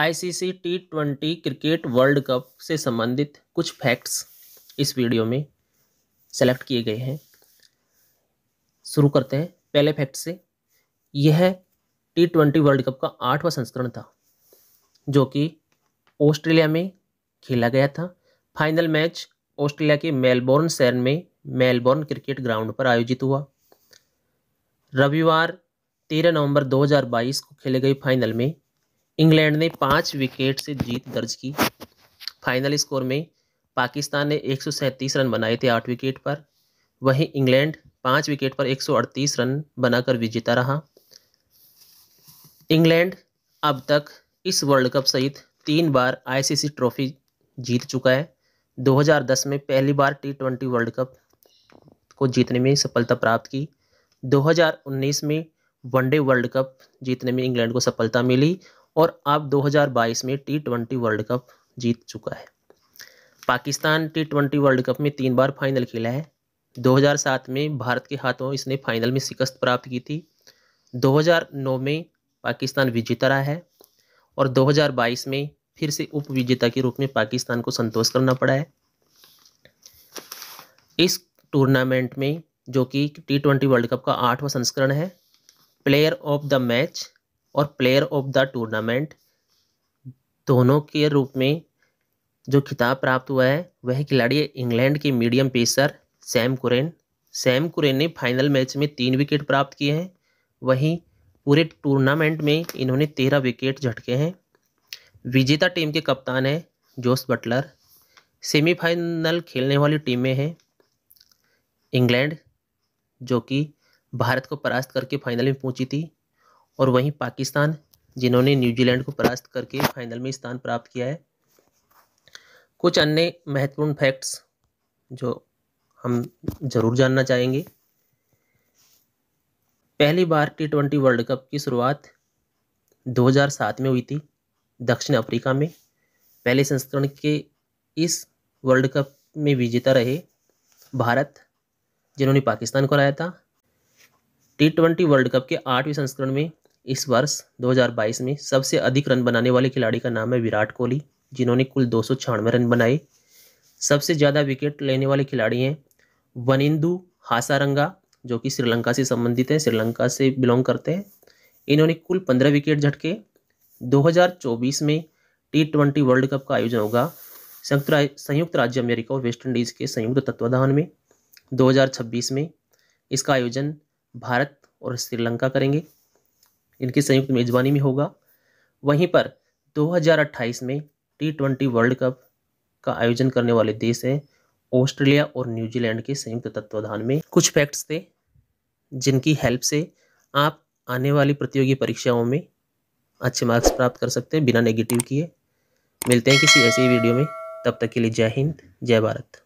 ICC T twenty cricket world cup से संबंधित कुछ फैक्ट्स इस वीडियो में सेलेक्ट किए गए हैं शुरू करते हैं पहले फैक्ट से यह टी ट्वेंटी वर्ल्ड कप का आठवां संस्करण था जो कि ऑस्ट्रेलिया में खेला गया था फाइनल मैच ऑस्ट्रेलिया के मेलबोर्न शहर में मेलबोर्न क्रिकेट ग्राउंड पर आयोजित हुआ रविवार तेरह नवंबर 2022 को खेले गए फाइनल में इंग्लैंड ने पाँच विकेट से जीत दर्ज की फाइनल स्कोर में पाकिस्तान ने एक रन बनाए थे आठ विकेट पर वहीं इंग्लैंड पाँच विकेट पर 138 रन बनाकर विजेता रहा इंग्लैंड अब तक इस वर्ल्ड कप सहित तीन बार आईसीसी ट्रॉफी जीत चुका है 2010 में पहली बार टी ट्वेंटी वर्ल्ड कप को जीतने में सफलता प्राप्त की 2019 में वनडे वर्ल्ड कप जीतने में इंग्लैंड को सफलता मिली और अब 2022 में टी ट्वेंटी वर्ल्ड कप जीत चुका है Pakistan T twenty world cup में तीन बार फाइनल खेला है 2007 में भारत के हाथों इसने फाइनल में शिकस्त प्राप्त की थी 2009 में पाकिस्तान विजेता रहा है और 2022 में फिर से उप विजेता के रूप में पाकिस्तान को संतोष करना पड़ा है इस टूर्नामेंट में जो कि टी ट्वेंटी वर्ल्ड कप का आठवां संस्करण है प्लेयर ऑफ द मैच और प्लेयर ऑफ द टूर्नामेंट दोनों के रूप में जो खिताब प्राप्त हुआ है वह खिलाड़ी इंग्लैंड के medium pacer Sam Curran Sam Curran ने फाइनल मैच में तीन विकेट प्राप्त किए हैं वहीं पूरे टूर्नामेंट में इन्होंने तेरह विकेट झटके हैं विजेता टीम के कप्तान हैं जोस बटलर सेमीफाइनल खेलने वाली टीम में है इंग्लैंड जो कि भारत को परास्त करके फाइनल में पहुंची थी और वहीं पाकिस्तान जिन्होंने न्यूजीलैंड को परास्त करके फाइनल में स्थान प्राप्त किया है कुछ अन्य महत्वपूर्ण फैक्ट्स जो हम जरूर जानना चाहेंगे पहली बार टी ट्वेंटी वर्ल्ड कप की शुरुआत 2007 में हुई थी दक्षिण अफ्रीका में पहले संस्करण के इस वर्ल्ड कप में विजेता रहे भारत जिन्होंने पाकिस्तान को हराया था टी ट्वेंटी वर्ल्ड कप के आठवें संस्करण में इस वर्ष 2022 में सबसे अधिक रन बनाने वाले खिलाड़ी का नाम है विराट कोहली जिन्होंने कुल दो रन बनाए सबसे ज़्यादा विकेट लेने वाले खिलाड़ी हैं वनिंदु हासारंगा जो कि श्रीलंका से संबंधित हैं श्रीलंका से बिलोंग करते हैं इन्होंने कुल पंद्रह विकेट झटके 2024 में टी ट्वेंटी वर्ल्ड कप का आयोजन होगा संयुक्त राज संयुक्त राज्य अमेरिका और वेस्ट इंडीज़ के संयुक्त तत्वाधान में 2026 में इसका आयोजन भारत और श्रीलंका करेंगे इनकी संयुक्त मेज़बानी में होगा वहीं पर 2028 में टी ट्वेंटी वर्ल्ड कप का आयोजन करने वाले देश हैं ऑस्ट्रेलिया और न्यूजीलैंड के संयुक्त तत्वाधान में कुछ फैक्ट्स थे जिनकी हेल्प से आप आने वाली प्रतियोगी परीक्षाओं में अच्छे मार्क्स प्राप्त कर सकते हैं बिना नेगेटिव किए मिलते हैं किसी ही वीडियो में तब तक के लिए जय हिंद जय भारत